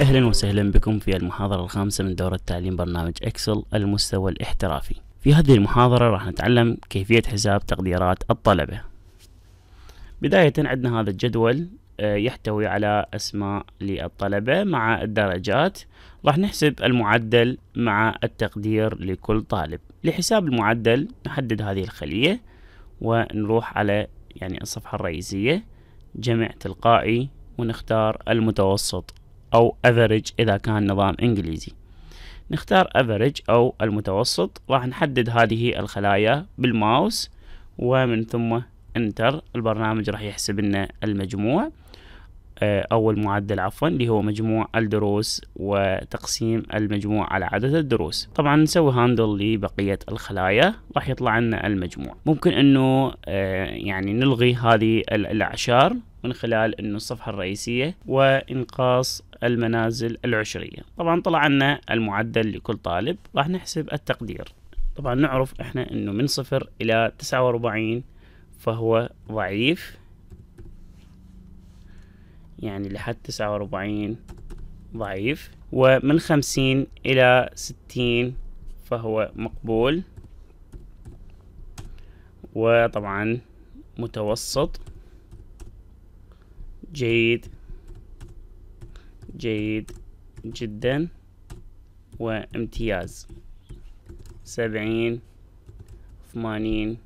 أهلا وسهلا بكم في المحاضرة الخامسة من دورة تعليم برنامج إكسل المستوى الاحترافي في هذه المحاضرة راح نتعلم كيفية حساب تقديرات الطلبة بداية عندنا هذا الجدول آه، يحتوي على أسماء للطلبة مع الدرجات راح نحسب المعدل مع التقدير لكل طالب لحساب المعدل نحدد هذه الخلية ونروح على يعني الصفحة الرئيسية جمع تلقائي ونختار المتوسط أو average إذا كان نظام إنجليزي نختار average أو المتوسط راح نحدد هذه الخلايا بالماوس ومن ثم انتر البرنامج راح يحسب لنا المجموع آه، أو المعدل عفوا اللي هو مجموع الدروس وتقسيم المجموع على عدد الدروس طبعا نسوي هاندل لبقية الخلايا راح يطلع لنا المجموع ممكن أنه آه، يعني نلغي هذه الأعشار من خلال انه الصفحة الرئيسية وانقاص المنازل العشرية طبعا طلع عنا المعدل لكل طالب راح نحسب التقدير طبعا نعرف احنا انه من صفر الى تسعة واربعين فهو ضعيف يعني لحد تسعة واربعين ضعيف ومن خمسين إلى ستين فهو مقبول وطبعا متوسط جيد جيد جدا وامتياز سبعين ثمانين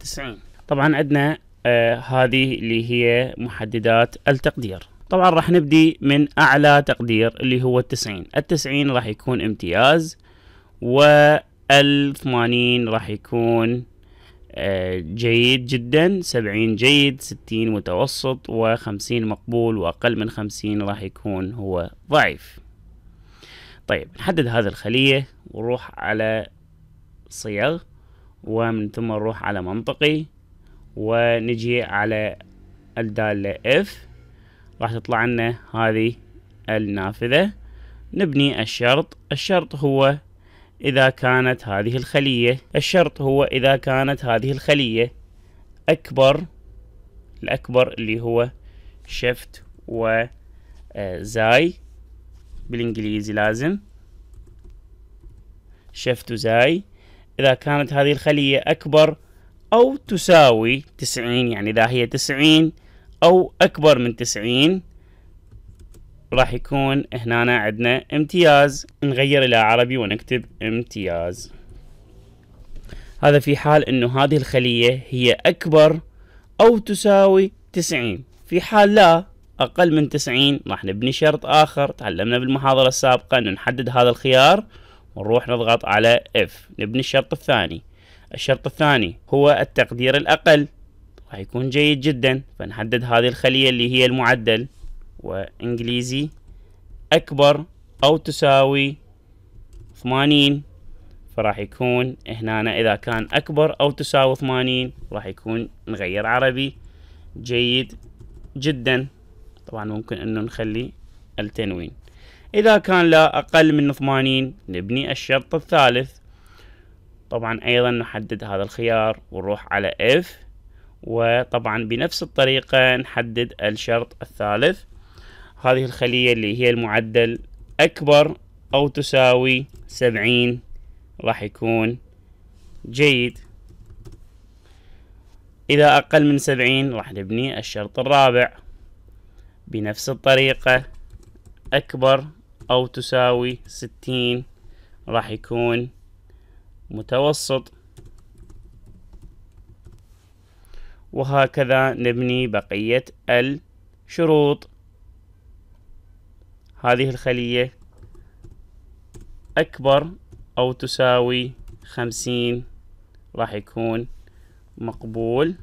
تسعين طبعا عندنا آه هذه اللي هي محددات التقدير طبعا راح نبدي من أعلى تقدير اللي هو التسعين التسعين راح يكون امتياز والثمانين راح يكون آه، جيد جدا سبعين جيد ستين متوسط وخمسين مقبول وأقل من خمسين راح يكون هو ضعيف طيب نحدد هذه الخلية ونروح على صيغ ومن ثم نروح على منطقي ونجي على الدالة F راح تطلع لنا هذه النافذة نبني الشرط الشرط هو إذا كانت هذه الخلية الشرط هو إذا كانت هذه الخلية أكبر الأكبر اللي هو شفت وزاي آه، بالإنجليزي لازم شفت وزاي إذا كانت هذه الخلية أكبر أو تساوي تسعين يعني إذا هي تسعين أو أكبر من تسعين راح يكون هنا عندنا امتياز نغير الى عربي ونكتب امتياز هذا في حال انه هذه الخلية هي اكبر او تساوي 90 في حال لا اقل من 90 راح نبني شرط اخر تعلمنا بالمحاضرة السابقة انه نحدد هذا الخيار ونروح نضغط على F نبني الشرط الثاني الشرط الثاني هو التقدير الاقل راح يكون جيد جدا فنحدد هذه الخلية اللي هي المعدل وإنجليزي أكبر أو تساوي ثمانين فراح يكون هنا إذا كان أكبر أو تساوي ثمانين راح يكون نغير عربي جيد جدا طبعا ممكن أنه نخلي التنوين إذا كان لا أقل من ثمانين نبني الشرط الثالث طبعا أيضا نحدد هذا الخيار ونروح على اف وطبعا بنفس الطريقة نحدد الشرط الثالث هذه الخلية اللي هي المعدل أكبر أو تساوي سبعين راح يكون جيد إذا أقل من سبعين راح نبني الشرط الرابع بنفس الطريقة أكبر أو تساوي ستين راح يكون متوسط وهكذا نبني بقية الشروط هذه الخلية أكبر أو تساوي خمسين راح يكون مقبول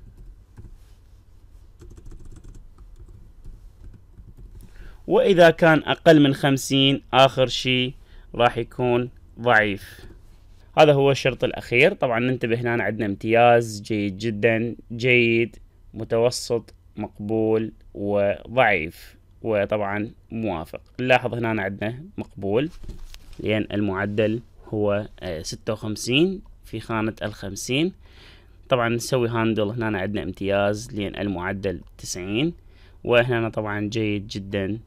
وإذا كان أقل من خمسين آخر شيء راح يكون ضعيف هذا هو الشرط الأخير طبعا ننتبه هنا عندنا امتياز جيد جدا جيد متوسط مقبول وضعيف وطبعا موافق نلاحظ هنا عندنا مقبول لأن المعدل هو 56 آه، في خانة الخمسين طبعا نسوي هاندل هنا عندنا امتياز لأن المعدل 90 وهنا طبعا جيد جدا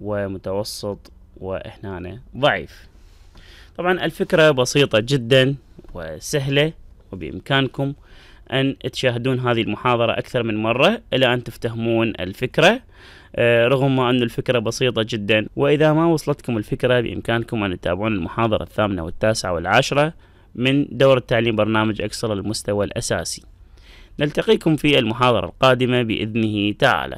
ومتوسط وهنا ضعيف طبعا الفكرة بسيطة جدا وسهلة وبإمكانكم أن تشاهدون هذه المحاضرة أكثر من مرة إلى أن تفتهمون الفكرة آه، رغم ما أن الفكرة بسيطة جدا وإذا ما وصلتكم الفكرة بإمكانكم أن تتابعون المحاضرة الثامنة والتاسعة والعاشرة من دورة تعليم برنامج أكسر المستوى الأساسي نلتقيكم في المحاضرة القادمة بإذنه تعالى